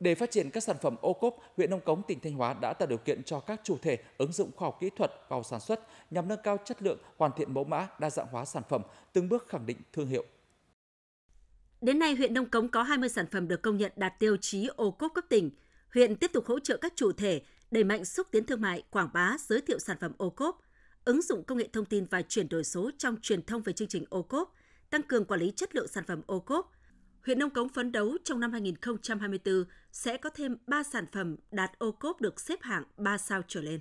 Để phát triển các sản phẩm ô cốp, huyện Nông Cống, tỉnh Thanh Hóa đã tạo điều kiện cho các chủ thể ứng dụng khoa học kỹ thuật vào sản xuất nhằm nâng cao chất lượng, hoàn thiện mẫu mã, đa dạng hóa sản phẩm, từng bước khẳng định thương hiệu. Đến nay, huyện Nông Cống có 20 sản phẩm được công nhận đạt tiêu chí ô cốp cấp tỉnh. Huyện tiếp tục hỗ trợ các chủ thể đẩy mạnh xúc tiến thương mại, quảng bá, giới thiệu sản phẩm ô cốp, ứng dụng công nghệ thông tin và chuyển đổi số trong truyền thông về chương trình ô cốp, tăng cường quản lý chất lượng sản phẩm ô cốp, huyện Nông Cống phấn đấu trong năm 2024 sẽ có thêm 3 sản phẩm đạt ô cốp được xếp hạng 3 sao trở lên.